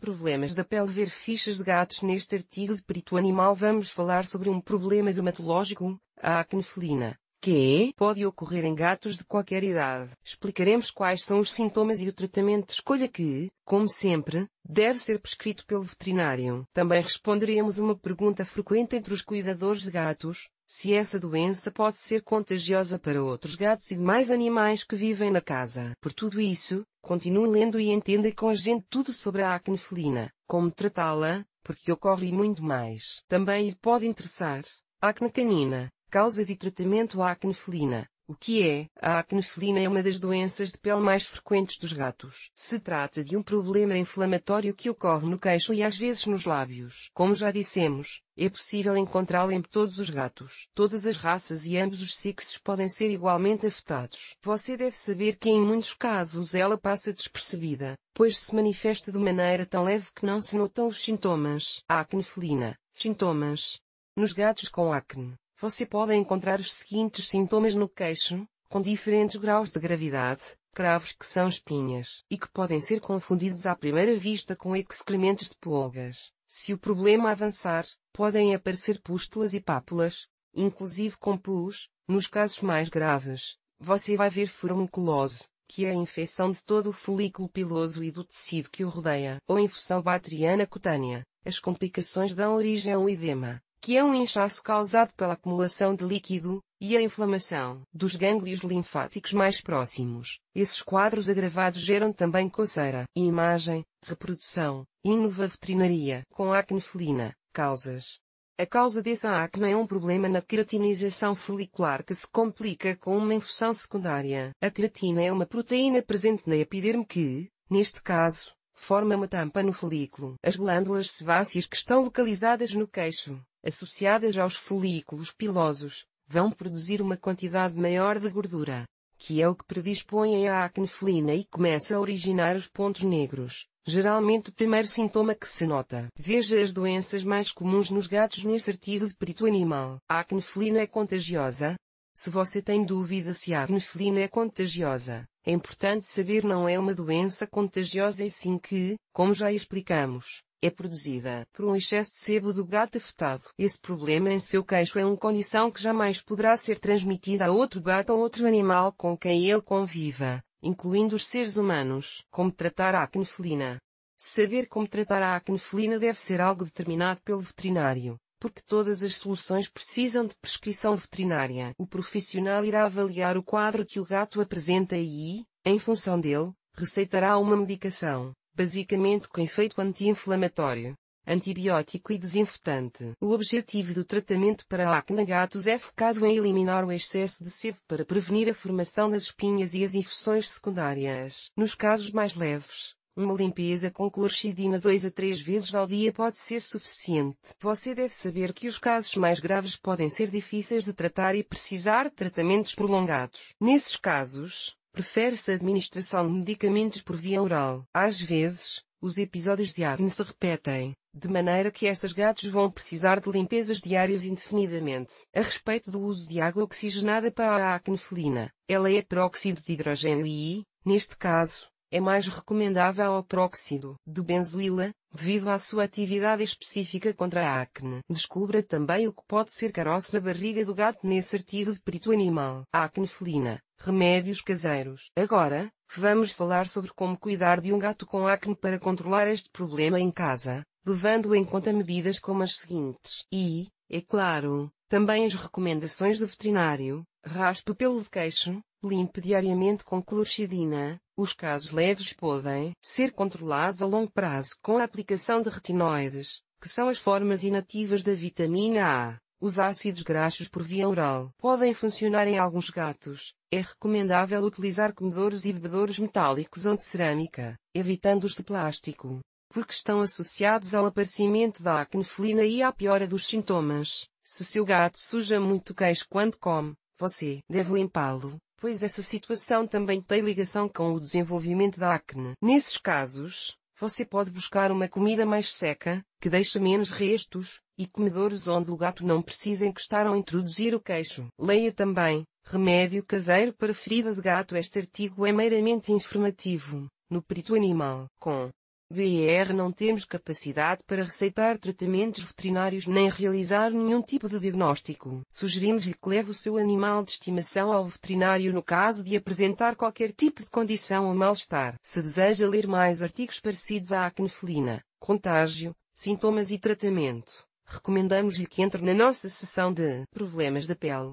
Problemas da pele ver fichas de gatos Neste artigo de perito animal vamos falar sobre um problema dermatológico, a acne felina, que é, pode ocorrer em gatos de qualquer idade. Explicaremos quais são os sintomas e o tratamento de escolha que, como sempre, deve ser prescrito pelo veterinário. Também responderemos uma pergunta frequente entre os cuidadores de gatos, se essa doença pode ser contagiosa para outros gatos e demais animais que vivem na casa. Por tudo isso, Continue lendo e entenda com a gente tudo sobre a acne felina, como tratá-la, porque ocorre e muito mais. Também lhe pode interessar acne canina, causas e tratamento à acne felina, o que é? A acnofilina é uma das doenças de pele mais frequentes dos gatos. Se trata de um problema inflamatório que ocorre no queixo e às vezes nos lábios. Como já dissemos, é possível encontrá-la em todos os gatos. Todas as raças e ambos os sexos podem ser igualmente afetados. Você deve saber que em muitos casos ela passa despercebida, pois se manifesta de maneira tão leve que não se notam os sintomas. A acne felina. Sintomas. Nos gatos com acne, você pode encontrar os seguintes sintomas no queixo, com diferentes graus de gravidade, cravos que são espinhas e que podem ser confundidos à primeira vista com excrementos de pulgas. Se o problema avançar, podem aparecer pústulas e pápulas, inclusive com pus, nos casos mais graves. Você vai ver furunculose, que é a infecção de todo o folículo piloso e do tecido que o rodeia, ou infecção bacteriana cutânea. As complicações dão origem a um edema, que é um inchaço causado pela acumulação de líquido, e a inflamação dos gânglios linfáticos mais próximos. Esses quadros agravados geram também coceira, imagem, reprodução, inova veterinaria, com acne felina, causas. A causa dessa acne é um problema na queratinização folicular que se complica com uma infecção secundária. A queratina é uma proteína presente na epiderme que, neste caso, forma uma tampa no folículo. As glândulas sebáceas que estão localizadas no queixo associadas aos folículos pilosos, vão produzir uma quantidade maior de gordura, que é o que predispõe à acne felina e começa a originar os pontos negros, geralmente o primeiro sintoma que se nota. Veja as doenças mais comuns nos gatos nesse artigo de perito animal. A acne felina é contagiosa? Se você tem dúvida se a acne felina é contagiosa, é importante saber não é uma doença contagiosa e sim que, como já explicamos, é produzida por um excesso de sebo do gato afetado. Esse problema em seu queixo é uma condição que jamais poderá ser transmitida a outro gato ou outro animal com quem ele conviva, incluindo os seres humanos. Como tratar a acne Saber como tratar a acne deve ser algo determinado pelo veterinário, porque todas as soluções precisam de prescrição veterinária. O profissional irá avaliar o quadro que o gato apresenta e, em função dele, receitará uma medicação basicamente com efeito anti-inflamatório, antibiótico e desinfetante. O objetivo do tratamento para a acne gatos é focado em eliminar o excesso de sebo para prevenir a formação das espinhas e as infecções secundárias. Nos casos mais leves, uma limpeza com clorxidina 2 a 3 vezes ao dia pode ser suficiente. Você deve saber que os casos mais graves podem ser difíceis de tratar e precisar de tratamentos prolongados. Nesses casos, Prefere-se a administração de medicamentos por via oral. Às vezes, os episódios de acne se repetem, de maneira que essas gatos vão precisar de limpezas diárias indefinidamente. A respeito do uso de água oxigenada para a acne felina, ela é peróxido de hidrogênio e, neste caso, é mais recomendável ao próxido de benzoíla, devido à sua atividade específica contra a acne. Descubra também o que pode ser caroço na barriga do gato nesse artigo de perito animal. A acne felina Remédios caseiros. Agora, vamos falar sobre como cuidar de um gato com acne para controlar este problema em casa, levando em conta medidas como as seguintes. E, é claro, também as recomendações do veterinário. Raspe o pelo de queixo, limpe diariamente com clorxidina. Os casos leves podem ser controlados a longo prazo com a aplicação de retinoides, que são as formas inativas da vitamina A. Os ácidos graxos por via oral podem funcionar em alguns gatos. É recomendável utilizar comedouros e bebedouros metálicos ou de cerâmica, evitando os de plástico, porque estão associados ao aparecimento da acne felina e à piora dos sintomas. Se seu gato suja muito o queixo quando come, você deve limpá-lo, pois essa situação também tem ligação com o desenvolvimento da acne. Nesses casos, você pode buscar uma comida mais seca, que deixa menos restos, e comedores onde o gato não precisa encostar ou introduzir o queixo. Leia também, remédio caseiro para ferida de gato. Este artigo é meramente informativo, no perito animal, com BR não temos capacidade para receitar tratamentos veterinários nem realizar nenhum tipo de diagnóstico. Sugerimos-lhe que leve o seu animal de estimação ao veterinário no caso de apresentar qualquer tipo de condição ou mal-estar. Se deseja ler mais artigos parecidos à acne felina, contágio, sintomas e tratamento recomendamos-lhe que entre na nossa sessão de Problemas da Pele.